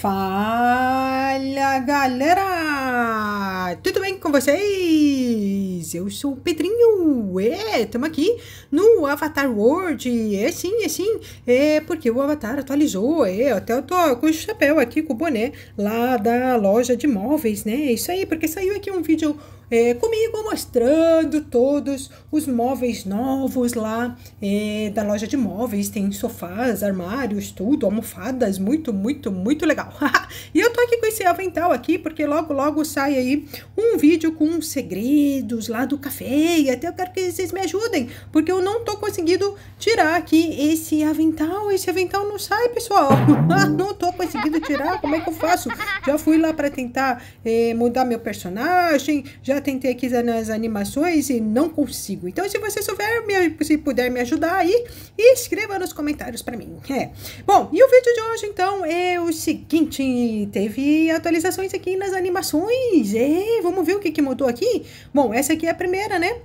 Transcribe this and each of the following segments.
Fala galera! Tudo bem com vocês? Eu sou o Pedrinho, é, estamos aqui no Avatar World, é sim, é sim, é porque o Avatar atualizou, é, até eu tô com o chapéu aqui, com o boné lá da loja de móveis, né, é isso aí, porque saiu aqui um vídeo é, comigo mostrando todos os móveis novos lá é, da loja de móveis. Tem sofás, armários, tudo, almofadas, muito, muito, muito legal. e eu tô aqui com esse avental aqui porque logo, logo sai aí um vídeo com segredos lá do café e até eu quero que vocês me ajudem porque eu não tô conseguindo tirar aqui esse avental. Esse avental não sai, pessoal. não tô conseguindo tirar. Como é que eu faço? Já fui lá para tentar é, mudar meu personagem, já tentei aqui nas animações e não consigo. Então, se você souber, me, se puder me ajudar aí, escreva nos comentários para mim. É. Bom, e o vídeo de hoje, então, é o seguinte. Teve atualizações aqui nas animações. É, vamos ver o que, que mudou aqui. Bom, essa aqui é a primeira, né?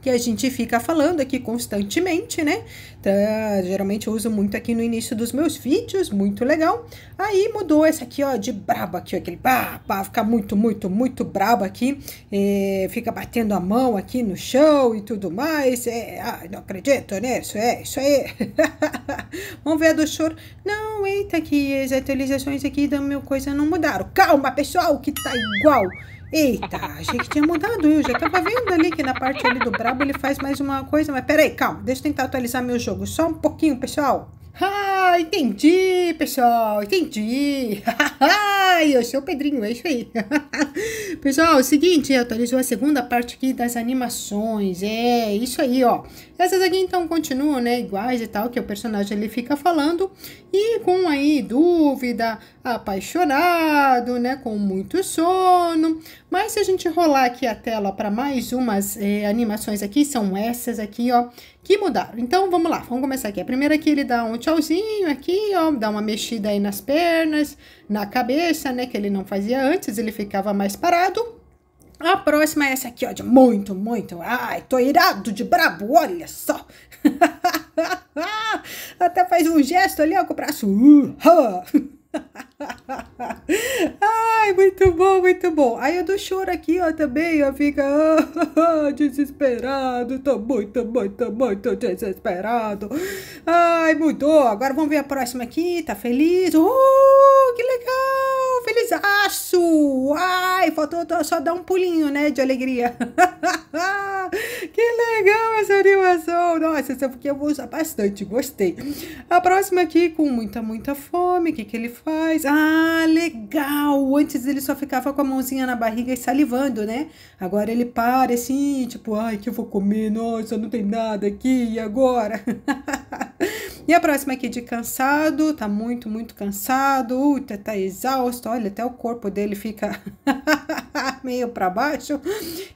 que a gente fica falando aqui constantemente, né? Tá, geralmente eu uso muito aqui no início dos meus vídeos, muito legal. Aí mudou essa aqui, ó, de braba aqui, ó, aquele pá, pá, fica muito, muito, muito braba aqui, é, fica batendo a mão aqui no chão e tudo mais. É, ah, não acredito nisso, é, isso aí. Vamos ver a do choro. Não, eita, que as atualizações aqui da minha coisa não mudaram. Calma, pessoal, que tá igual. Eita, achei que tinha mudado. Eu já tava vendo ali que na parte ali do brabo ele faz mais uma coisa. Mas peraí, calma. Deixa eu tentar atualizar meu jogo. Só um pouquinho, pessoal. Ah, entendi, pessoal, entendi. eu sou o Pedrinho, é isso aí. pessoal, é o seguinte, atualizou a segunda parte aqui das animações. É, isso aí, ó. Essas aqui então continuam, né, iguais e tal, que o personagem ele fica falando e com aí dúvida, apaixonado, né, com muito sono. Mas se a gente rolar aqui a tela para mais umas eh, animações aqui, são essas aqui, ó, que mudaram. Então, vamos lá, vamos começar aqui. A primeira aqui, ele dá um tchauzinho aqui, ó, dá uma mexida aí nas pernas, na cabeça, né, que ele não fazia antes, ele ficava mais parado. A próxima é essa aqui, ó, de muito, muito. Ai, tô irado de brabo, olha só. Até faz um gesto ali, ó, com o braço. Uh, Ai, muito bom, muito bom. Aí eu dou choro aqui, ó, também, ó, fica oh, desesperado, tô muito, muito, muito desesperado. Ai, mudou. Agora vamos ver a próxima aqui, tá feliz? Uh, que legal! feliz aço! Ai, faltou só dar um pulinho, né, de alegria. que legal essa animação! Nossa, essa aqui eu vou usar bastante, gostei. A próxima aqui, com muita, muita fome, o que, que ele faz? Ah, legal! Antes ele só ficava com a mãozinha na barriga e salivando, né? Agora ele para assim, tipo, ai, que eu vou comer? Nossa, não tem nada aqui, e agora? E a próxima aqui de cansado, tá muito, muito cansado, ui, tá, tá exausto, olha, até o corpo dele fica meio para baixo.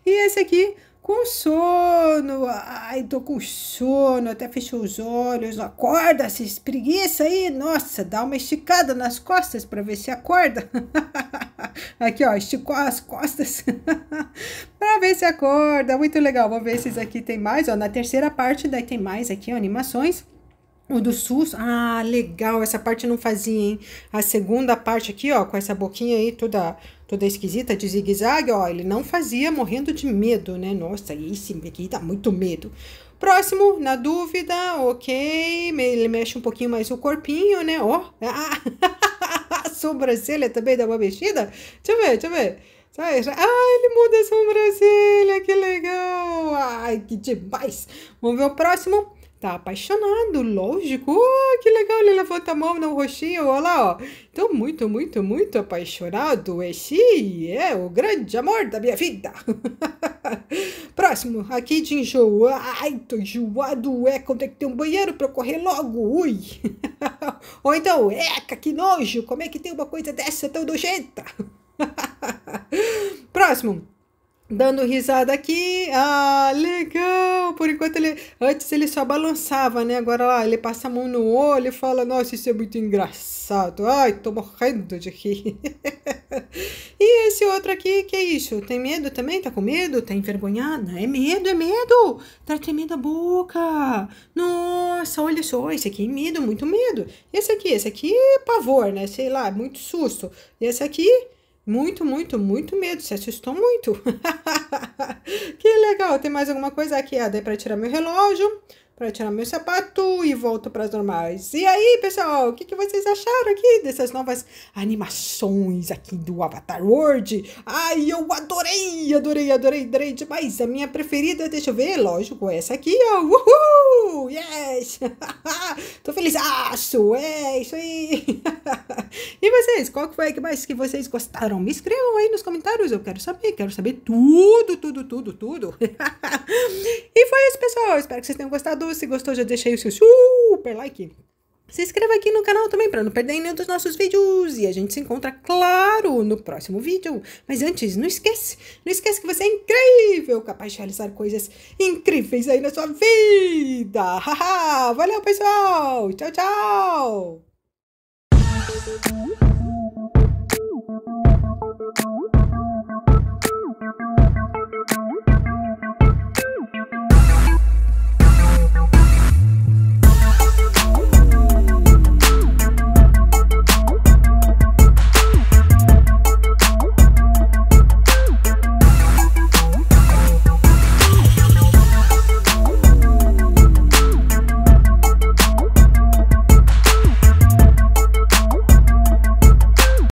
E esse aqui com sono, ai, tô com sono, até fechou os olhos, acorda, se espreguiça aí, nossa, dá uma esticada nas costas para ver se acorda. aqui, ó, esticou as costas para ver se acorda, muito legal. Vou ver se esses aqui tem mais, ó, na terceira parte daí tem mais aqui, ó, animações. O do SUS, ah, legal, essa parte eu não fazia, hein? A segunda parte aqui, ó, com essa boquinha aí toda toda esquisita, de zigue-zague, ó, ele não fazia morrendo de medo, né? Nossa, esse aqui dá muito medo. Próximo, na dúvida, ok, ele mexe um pouquinho mais o corpinho, né? Ó, ah, a sobrancelha também dá uma mexida. Deixa eu ver, deixa eu ver. Ah, ele muda a sobrancelha, que legal! Ai, que demais! Vamos ver o próximo tá apaixonado, lógico. Ah, que legal, ele levanta a mão no roxinho, olha lá, ó. tô muito, muito, muito apaixonado. Esse é o grande amor da minha vida. Próximo, aqui de Ai, tô enjoado, é, como é que tem um banheiro pra eu correr logo? Ui. Ou então, eca, que nojo, como é que tem uma coisa dessa tão nojenta? Próximo dando risada aqui. Ah, legal! Por enquanto ele. Antes ele só balançava, né? Agora lá, ah, ele passa a mão no olho e fala: Nossa, isso é muito engraçado. Ai, tô morrendo de rir. e esse outro aqui, que é isso? Tem medo também? Tá com medo? Tá envergonhada? É medo, é medo! Tá tremendo a boca! Nossa, olha só, esse aqui é medo, muito medo. Esse aqui, esse aqui é pavor, né? Sei lá, muito susto. E esse aqui muito, muito, muito medo. Se assustou muito. que legal. Tem mais alguma coisa aqui? Ah, dei para tirar meu relógio, para tirar meu sapato e volto para as normais. E aí, pessoal, o que, que vocês acharam aqui dessas novas animações aqui do Avatar World? Ai, eu adorei, adorei, adorei, adorei demais. A minha preferida, deixa eu ver, lógico, essa aqui, ó. Uhul! Yes! Tô feliz. Aço! É, isso aí! vocês. Qual que foi que mais que vocês gostaram? Me escrevam aí nos comentários, eu quero saber, quero saber tudo, tudo, tudo, tudo. e foi isso, pessoal. Espero que vocês tenham gostado. Se gostou, já deixei o seu super like. Se inscreva aqui no canal também para não perder nenhum dos nossos vídeos. E a gente se encontra, claro, no próximo vídeo. Mas antes, não esquece, não esquece que você é incrível, capaz de realizar coisas incríveis aí na sua vida. Valeu, pessoal. Tchau, tchau.